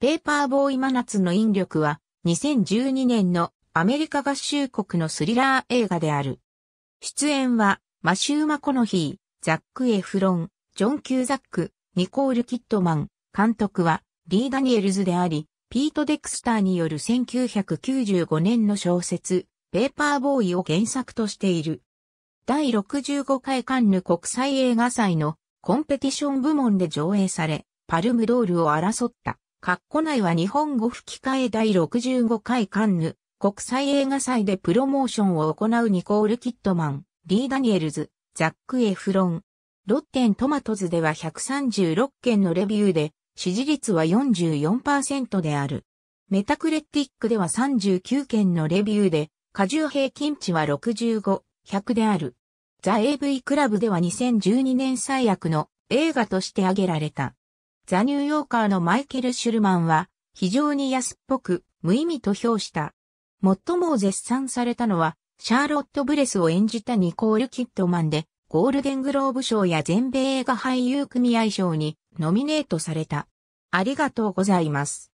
ペーパーボーイ真夏の引力は2012年のアメリカ合衆国のスリラー映画である。出演はマシュー・マコノヒー、ザック・エフロン、ジョン・キューザック、ニコール・キットマン、監督はリー・ダニエルズであり、ピート・デクスターによる1995年の小説、ペーパーボーイを原作としている。第65回カンヌ国際映画祭のコンペティション部門で上映され、パルムドールを争った。カッコ内は日本語吹き替え第65回カンヌ、国際映画祭でプロモーションを行うニコール・キットマン、リー・ダニエルズ、ザック・エフロン。ロッテントマトズでは136件のレビューで、支持率は44%である。メタクレティックでは39件のレビューで、過重平均値は65、100である。ザ・ AV クラブでは2012年最悪の映画として挙げられた。ザ・ニューヨーカーのマイケル・シュルマンは、非常に安っぽく、無意味と評した。最も絶賛されたのは、シャーロット・ブレスを演じたニコール・キッドマンで、ゴールデングローブ賞や全米映画俳優組合賞にノミネートされた。ありがとうございます。